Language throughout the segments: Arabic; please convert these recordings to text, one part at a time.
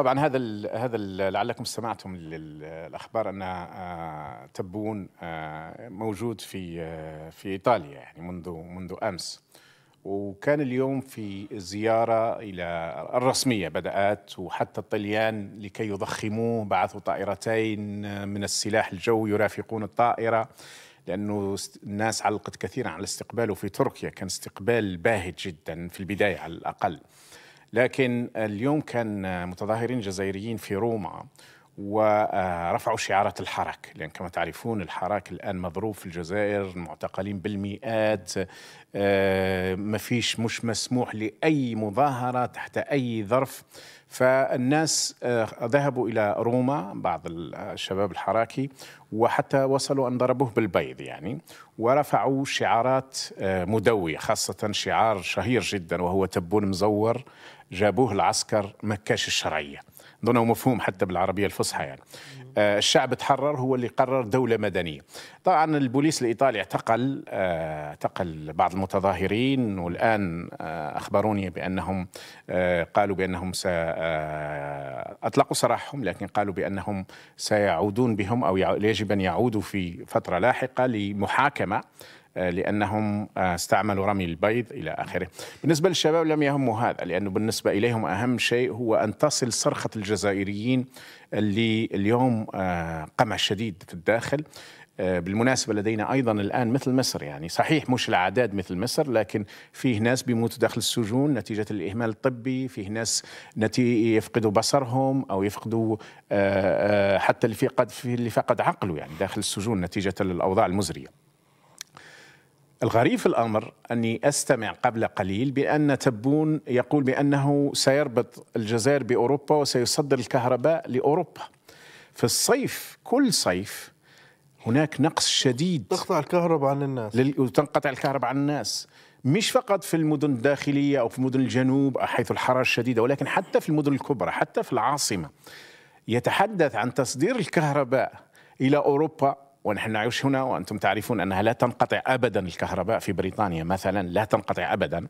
طبعا هذا الـ هذا الـ لعلكم سمعتم الاخبار ان آه، تبون آه، موجود في آه، في ايطاليا يعني منذ منذ امس وكان اليوم في زياره الى الرسميه بدات وحتى الطليان لكي يضخموه بعثوا طائرتين من السلاح الجوي يرافقون الطائره لانه الناس علقت كثيرا على استقباله في تركيا كان استقبال باهت جدا في البدايه على الاقل لكن اليوم كان متظاهرين جزائريين في روما ورفعوا شعارات الحراك لأن كما تعرفون الحراك الآن مضروب في الجزائر معتقلين بالمئات آه، ما فيش مش مسموح لأي مظاهرة تحت أي ظرف فالناس آه، ذهبوا إلى روما بعض الشباب الحراكي وحتى وصلوا أن ضربوه بالبيض يعني ورفعوا شعارات آه، مدوية خاصة شعار شهير جدا وهو تبون مزور جابوه العسكر مكاش الشرعية ظنوا مفهوم حتى بالعربية الفصحى يعني آه، الشعب تحرر هو اللي قرر دولة مدنية طبعا البوليس الإيطالي اعتقل آه، اعتقل بعض المتظاهرين والآن أخبروني بأنهم قالوا بأنهم سأطلقوا سراحهم لكن قالوا بأنهم سيعودون بهم أو يجب يجب أن يعودوا في فترة لاحقة لمحاكمة آه، لأنهم آه، استعملوا رمي البيض إلى آخره بالنسبة للشباب لم يهم هذا لأنه بالنسبة إليهم أهم شيء هو أن تصل صرخة الجزائريين اللي اليوم آه، قمع شديد في الداخل آه، بالمناسبة لدينا أيضا الآن مثل مصر يعني صحيح مش الأعداد مثل مصر لكن فيه ناس بيموتوا داخل السجون نتيجة الإهمال الطبي فيه ناس يفقدوا بصرهم أو يفقدوا آه، آه، حتى اللي فقد, اللي فقد عقله يعني داخل السجون نتيجة الأوضاع المزرية الغريب في الأمر أني أستمع قبل قليل بأن تبون يقول بأنه سيربط الجزائر بأوروبا وسيصدر الكهرباء لأوروبا في الصيف كل صيف هناك نقص شديد تقطع الكهرباء عن الناس لل... وتنقطع الكهرباء عن الناس مش فقط في المدن الداخلية أو في مدن الجنوب حيث الحرارة الشديدة ولكن حتى في المدن الكبرى حتى في العاصمة يتحدث عن تصدير الكهرباء إلى أوروبا ونحن نعيش هنا وأنتم تعرفون أنها لا تنقطع أبدا الكهرباء في بريطانيا مثلا لا تنقطع أبدا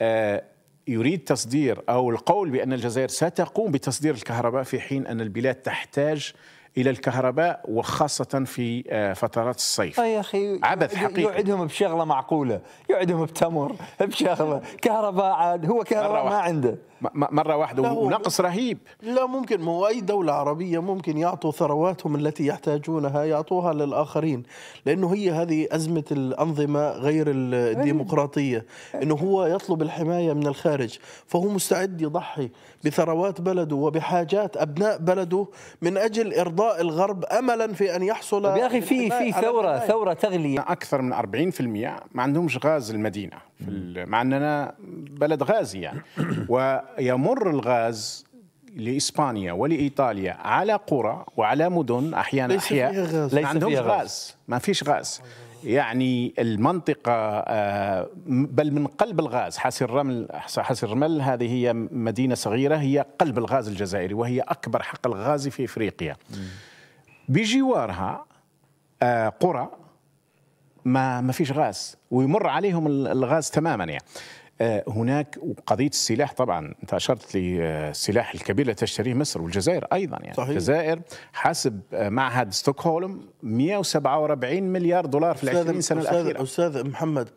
آه يريد تصدير أو القول بأن الجزائر ستقوم بتصدير الكهرباء في حين أن البلاد تحتاج الى الكهرباء وخاصه في آه، فترات الصيف يا اخي عبث حقيقي يعدهم بشغله معقوله يعدهم بتمر بشغله كهرباء عاد هو كهرباء ما عنده مره واحده ونقص رهيب لا ممكن مو اي دوله عربيه ممكن يعطوا ثرواتهم التي يحتاجونها يعطوها للاخرين لانه هي هذه ازمه الانظمه غير الديمقراطيه انه هو يطلب الحمايه من الخارج فهو مستعد يضحي بثروات بلده وبحاجات ابناء بلده من اجل ارضاء ارضاء الغرب املا في ان يحصل يا اخي في في ثوره ثوره تغليه اكثر من 40% ما عندهمش غاز المدينه مع اننا بلد غازي يعني ويمر الغاز لاسبانيا ولايطاليا على قرى وعلى مدن احيانا احياء ليس فيها غاز. ما عندهمش غاز. غاز ما فيش غاز يعني المنطقة آه، بل من قلب الغاز حاسي الرمل حاسي الرمل هذه هي مدينة صغيرة هي قلب الغاز الجزائري وهي أكبر حق الغاز في إفريقيا بجوارها آه، قرى ما ما فيش غاز ويمر عليهم الغاز تماما يعني آه، هناك وقضيه السلاح طبعا انت اشرت للسلاح الكبير اللي تشتريه مصر والجزائر ايضا يعني صحيح. الجزائر حسب معهد ستوكهولم 147 مليار دولار في ال 20 سنه أستاذ الاخيره استاذ محمد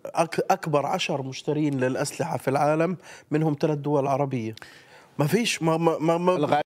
اكبر عشر مشترين للاسلحه في العالم منهم ثلاث دول عربيه ما فيش ما ما ما